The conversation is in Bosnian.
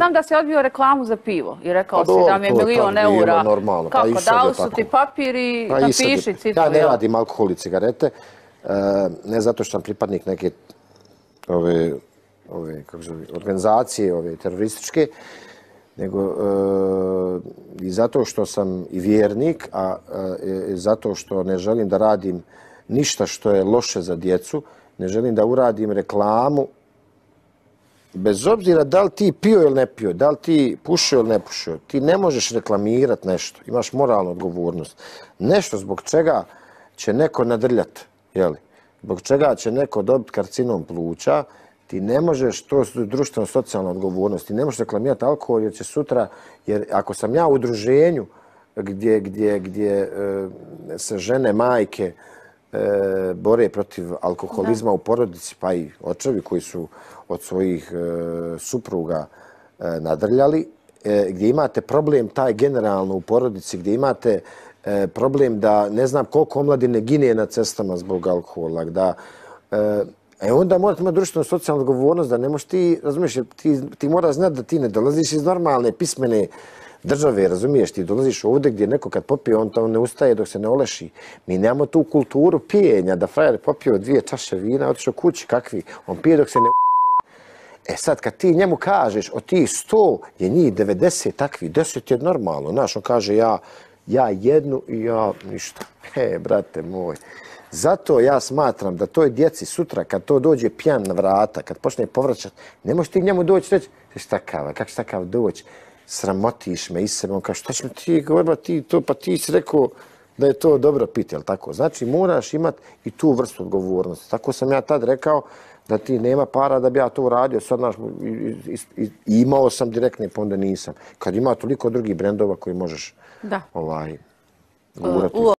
Znam da si odbio reklamu za pivo i rekao pa si da mi je milion eura. Normalno. Pa kako, dao su ti papir i napiši pa cifru. Ja ne radim alkohol i cigarete, e, ne zato što sam pripadnik neke organizacije terorističke, nego e, i zato što sam i vjernik, a e, zato što ne želim da radim ništa što je loše za djecu, ne želim da uradim reklamu bez obzira da li ti pio ili ne pio, da li ti pušio ili ne pušio, ti ne možeš reklamirati nešto, imaš moralnu odgovornost. Nešto zbog čega će neko nadrljati, jeli? zbog čega će neko dobiti karcinom pluća, ti ne možeš, to su društveno socijalna odgovornost, ti ne možeš reklamirati alkohol jer će sutra, jer ako sam ja u udruženju gdje, gdje, gdje e, se žene, majke, E, bore protiv alkoholizma u porodici, pa i očevi koji su od svojih e, supruga e, nadrljali, gdje imate problem taj generalno u porodici, gdje imate problem da ne znam koliko omladine gine na cestama zbog alkohola, da E onda morate imati društvenu socijalnu odgovornost da ne možeš ti, razumiješ, ti, ti moraš znati da ti ne dolaziš iz normalne, pismene, države, razumiješ, ti dolaziš ovdje gdje neko kad popije, on tamo ne ustaje dok se ne oleši. Mi nemamo tu kulturu pijenja, da frajer popio dvije čaše vina, otišao kući, kakvi, on pije dok se ne E sad, kad ti njemu kažeš, od ti sto je njih 90 takvi, 10 je normalno, znaš, on kaže ja, ja jednu i ja ništa. He, brate moj. Zato ja smatram da toj djeci sutra kad to dođe pijan na vrata, kad počne povraćat, ne možeš ti njemu doći reći, šta kava, kak šta kava doći sramotiš me i se, on kaže, šta će mi ti govoriti, ti to, pa ti si rekao da je to dobro piti, jel tako? Znači, moraš imati i tu vrstu odgovornosti. Tako sam ja tad rekao da ti nema para da bi ja to uradio, sad naš, imao sam direktne ponde, pa nisam. Kad ima toliko drugih brendova koji možeš da. ovaj, uh, U, u...